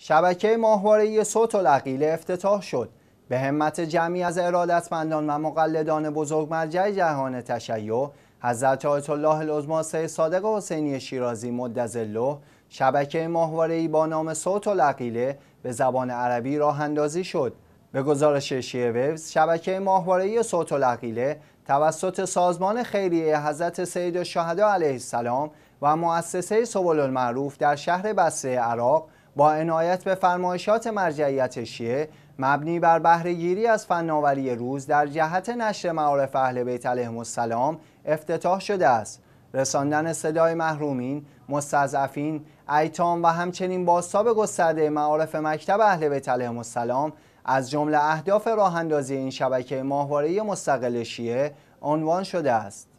شبکه ماهواره صوت العقیله افتتاح شد به همت جمعی از ارادتمندان و مقلدان بزرگ مرجع جهان تشیع حضرت آیت الله العظما سید صادق حسینی شیرازی مدظله شبکه ماهواره با نام صوت العقیله به زبان عربی راه اندازی شد به گزارش شیعه ویوز شبکه ماهواره صوت العقیله توسط سازمان خیریه حضرت سید الشهدا علیه السلام و مؤسسه سبل المعروف در شهر بصره عراق با عنایت به فرمایشات مرجعیت شیعه مبنی بر بهرهگیری از فناوری روز در جهت نشر معارف اهل بیت علیهم السلام افتتاح شده است رساندن صدای محرومین، مستضعفین، ایتام و همچنین باستاب گسترده معارف مکتب اهل بیت علیهم السلام از جمله اهداف راه این شبکه ماهواره مستقل شیعه عنوان شده است.